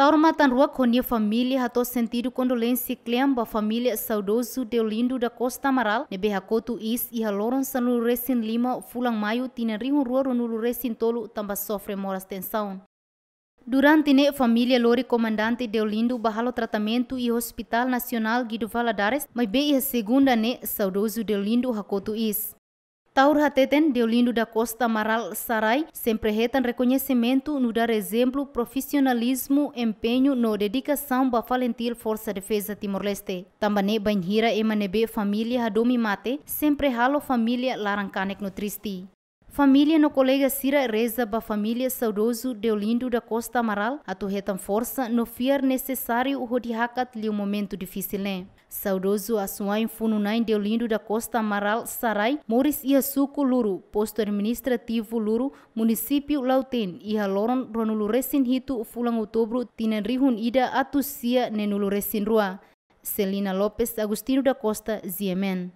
Taurmatan rua conia família rato sentido condolenci clemba família saudoso Deolindo da Costa Maral nebe hakotu is e haloron sanu resin lima fulang mayu tina rihun rua ronulu resin tolu tamba sofre moras tensão. Durante ne família Lori comandante Deolindo bahalo tratamento e Hospital nasional Guido Valadares, mai bem a e segunda ne saudoso Deolindo hakotu is. Taurhateten deu lindo da Costa Amaral Sarai sempre retan reconhecimento no dar exemplo, profissionalismo, empenho no dedicação ba falentil Força Defesa Timor-Leste. Tambane banhira emanebe família Hadomi Mate sempre halo família Larancanek no Tristi. Família no colega Cira reza para família saudoso Deolindo da Costa Amaral, a torreta força no fiar necessário o rodihacat lhe um momento difícil. Né? Saudoso a sua de Deolindo da Costa Amaral Sarai, Moris Iasuco Luru, posto administrativo Luru, município Lauten, e a Loron Ronulu Hito, Fulan Outubro, Tinanrihun Ida Atusia Nenulu rua. Celina Lopes Agostino da Costa, Ziemen.